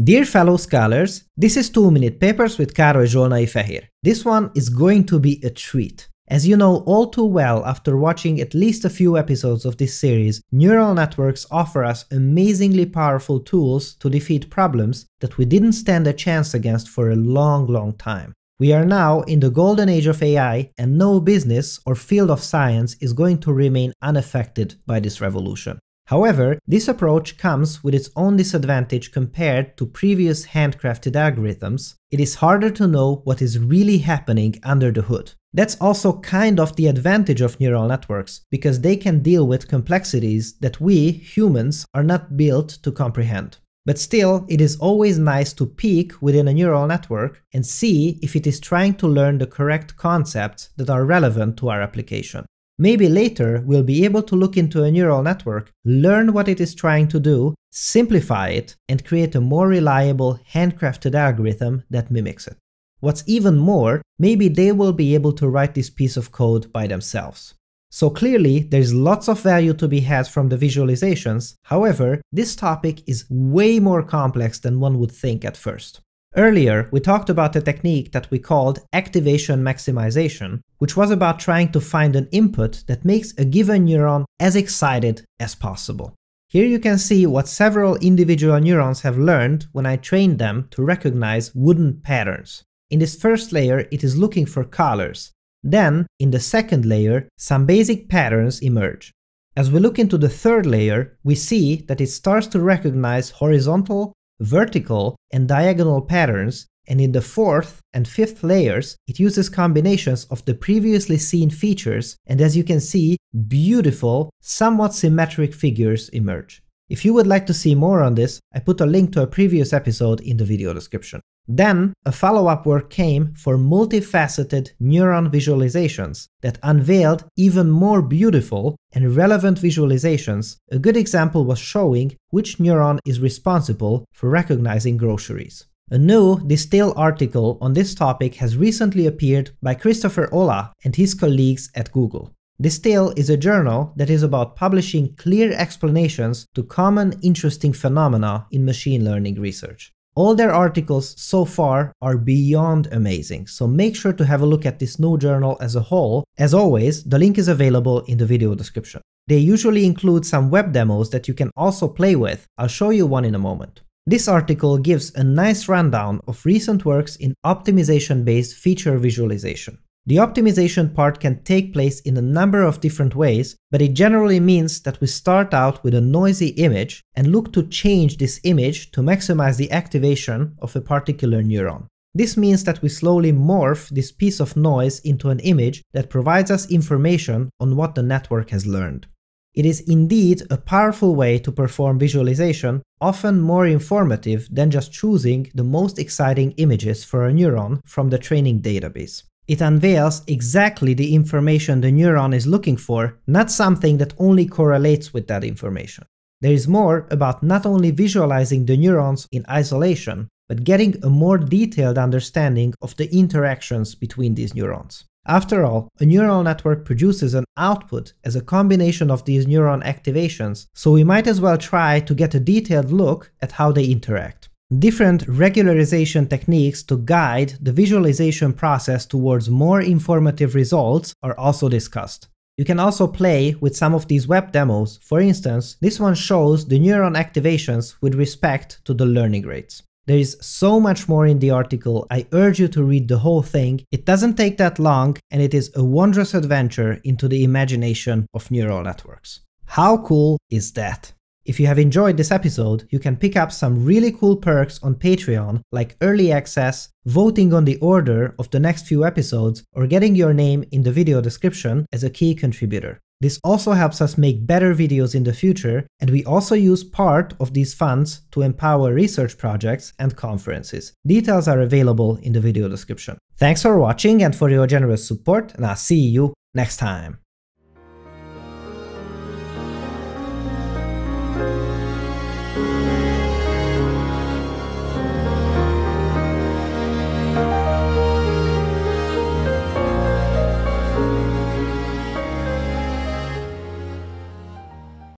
Dear fellow scholars, this is 2 Minute Papers with Károly Zsolnai Fehér. This one is going to be a treat. As you know all too well after watching at least a few episodes of this series, neural networks offer us amazingly powerful tools to defeat problems that we didn't stand a chance against for a long, long time. We are now in the golden age of AI and no business or field of science is going to remain unaffected by this revolution. However, this approach comes with its own disadvantage compared to previous handcrafted algorithms. It is harder to know what is really happening under the hood. That's also kind of the advantage of neural networks, because they can deal with complexities that we, humans, are not built to comprehend. But still, it is always nice to peek within a neural network and see if it is trying to learn the correct concepts that are relevant to our application. Maybe later we'll be able to look into a neural network, learn what it is trying to do, simplify it, and create a more reliable, handcrafted algorithm that mimics it. What's even more, maybe they will be able to write this piece of code by themselves. So clearly, there's lots of value to be had from the visualizations, however, this topic is way more complex than one would think at first. Earlier, we talked about a technique that we called activation maximization, which was about trying to find an input that makes a given neuron as excited as possible. Here you can see what several individual neurons have learned when I trained them to recognize wooden patterns. In this first layer, it is looking for colors. Then, in the second layer, some basic patterns emerge. As we look into the third layer, we see that it starts to recognize horizontal vertical and diagonal patterns, and in the fourth and fifth layers, it uses combinations of the previously seen features, and as you can see, beautiful, somewhat symmetric figures emerge. If you would like to see more on this, I put a link to a previous episode in the video description. Then, a follow-up work came for multifaceted neuron visualizations that unveiled even more beautiful and relevant visualizations. A good example was showing which neuron is responsible for recognizing groceries. A new Distill article on this topic has recently appeared by Christopher Ola and his colleagues at Google. Distill is a journal that is about publishing clear explanations to common interesting phenomena in machine learning research. All their articles so far are beyond amazing, so make sure to have a look at this new journal as a whole. As always, the link is available in the video description. They usually include some web demos that you can also play with, I'll show you one in a moment. This article gives a nice rundown of recent works in optimization-based feature visualization. The optimization part can take place in a number of different ways, but it generally means that we start out with a noisy image and look to change this image to maximize the activation of a particular neuron. This means that we slowly morph this piece of noise into an image that provides us information on what the network has learned. It is indeed a powerful way to perform visualization, often more informative than just choosing the most exciting images for a neuron from the training database. It unveils exactly the information the neuron is looking for, not something that only correlates with that information. There is more about not only visualizing the neurons in isolation, but getting a more detailed understanding of the interactions between these neurons. After all, a neural network produces an output as a combination of these neuron activations, so we might as well try to get a detailed look at how they interact different regularization techniques to guide the visualization process towards more informative results are also discussed. You can also play with some of these web demos, for instance, this one shows the neuron activations with respect to the learning rates. There is so much more in the article, I urge you to read the whole thing, it doesn't take that long and it is a wondrous adventure into the imagination of neural networks. How cool is that? If you have enjoyed this episode, you can pick up some really cool perks on Patreon, like early access, voting on the order of the next few episodes, or getting your name in the video description as a key contributor. This also helps us make better videos in the future, and we also use part of these funds to empower research projects and conferences. Details are available in the video description. Thanks for watching and for your generous support, and I'll see you next time.